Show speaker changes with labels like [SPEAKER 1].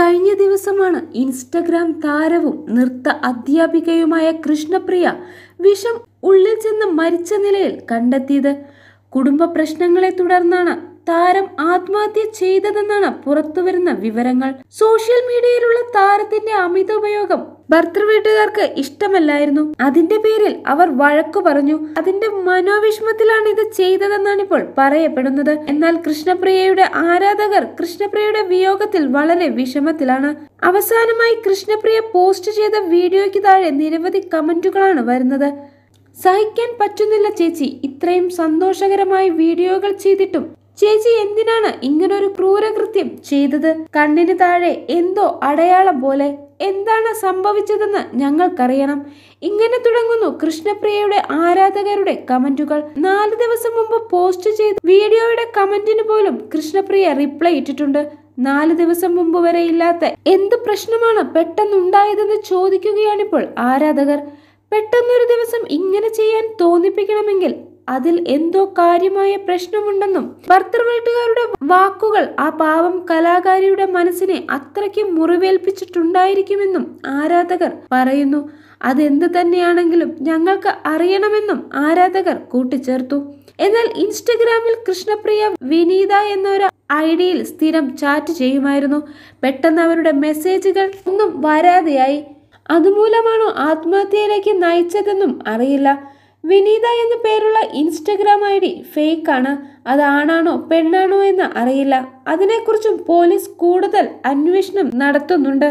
[SPEAKER 1] കഴിഞ്ഞ ദിവസമാണ് ഇൻസ്റ്റഗ്രാം താരവും നൃത്ത അധ്യാപികയുമായ കൃഷ്ണപ്രിയ വിഷം ഉള്ളിൽ ചെന്ന് മരിച്ച നിലയിൽ കണ്ടെത്തിയത് കുടുംബ പ്രശ്നങ്ങളെ തുടർന്നാണ് താരം ആത്മഹത്യ ചെയ്തതെന്നാണ് പുറത്തുവരുന്ന വിവരങ്ങൾ സോഷ്യൽ മീഡിയയിലുള്ള താരത്തിന്റെ അമിത ഉപയോഗം ഭർത്തൃ വീട്ടുകാർക്ക് ഇഷ്ടമല്ലായിരുന്നു അതിന്റെ പേരിൽ അവർ വഴക്കു പറഞ്ഞു അതിന്റെ മനോവിഷമത്തിലാണ് ഇത് ചെയ്തതെന്നാണ് ഇപ്പോൾ പറയപ്പെടുന്നത് എന്നാൽ കൃഷ്ണപ്രിയയുടെ ആരാധകർ കൃഷ്ണപ്രിയയുടെ വിയോഗത്തിൽ വളരെ വിഷമത്തിലാണ് അവസാനമായി കൃഷ്ണപ്രിയ പോസ്റ്റ് ചെയ്ത വീഡിയോയ്ക്ക് താഴെ നിരവധി കമന്റുകളാണ് വരുന്നത് സഹിക്കാൻ പറ്റുന്നില്ല ചേച്ചി ഇത്രയും സന്തോഷകരമായി വീഡിയോകൾ ചെയ്തിട്ടും ചേച്ചി എന്തിനാണ് ഇങ്ങനൊരു ക്രൂരകൃത്യം ചെയ്തത് കണ്ണിന് താഴെ എന്തോ അടയാളം പോലെ എന്താണ് സംഭവിച്ചതെന്ന് ഞങ്ങൾക്കറിയണം ഇങ്ങനെ തുടങ്ങുന്നു കൃഷ്ണപ്രിയയുടെ ആരാധകരുടെ കമന്റുകൾ നാല് ദിവസം മുമ്പ് പോസ്റ്റ് ചെയ്ത വീഡിയോയുടെ കമന്റിന് പോലും കൃഷ്ണപ്രിയ റിപ്ലൈ ഇട്ടിട്ടുണ്ട് നാല് ദിവസം മുമ്പ് വരെ ഇല്ലാത്ത എന്ത് പ്രശ്നമാണ് പെട്ടെന്നുണ്ടായതെന്ന് ചോദിക്കുകയാണിപ്പോൾ ആരാധകർ പെട്ടെന്നൊരു ദിവസം ഇങ്ങനെ ചെയ്യാൻ തോന്നിപ്പിക്കണമെങ്കിൽ അതിൽ എന്തോ കാര്യമായ പ്രശ്നമുണ്ടെന്നും ഭർത്തൃവീട്ടുകാരുടെ വാക്കുകൾ ആ പാവം കലാകാരിയുടെ മനസ്സിനെ അത്രയ്ക്ക് മുറിവേൽപ്പിച്ചിട്ടുണ്ടായിരിക്കുമെന്നും ആരാധകർ പറയുന്നു അതെന്ത് തന്നെയാണെങ്കിലും ഞങ്ങൾക്ക് അറിയണമെന്നും ആരാധകർ കൂട്ടിച്ചേർത്തു എന്നാൽ ഇൻസ്റ്റഗ്രാമിൽ കൃഷ്ണപ്രിയ വിനീത എന്നൊരു ഐഡിയിൽ സ്ഥിരം ചാറ്റ് ചെയ്യുമായിരുന്നു പെട്ടെന്ന് അവരുടെ മെസ്സേജുകൾ ഒന്നും വരാതെയായി അതുമൂലമാണോ ആത്മഹത്യയിലേക്ക് നയിച്ചതെന്നും അറിയില്ല വിനീത എന്ന പേരുള്ള ഇൻസ്റ്റഗ്രാം ഐ ഡി ഫേക്കാണ് അത് ആണാണോ പെണ്ണാണോ എന്ന് അറിയില്ല അതിനെക്കുറിച്ചും പോലീസ് കൂടുതൽ അന്വേഷണം നടത്തുന്നുണ്ട്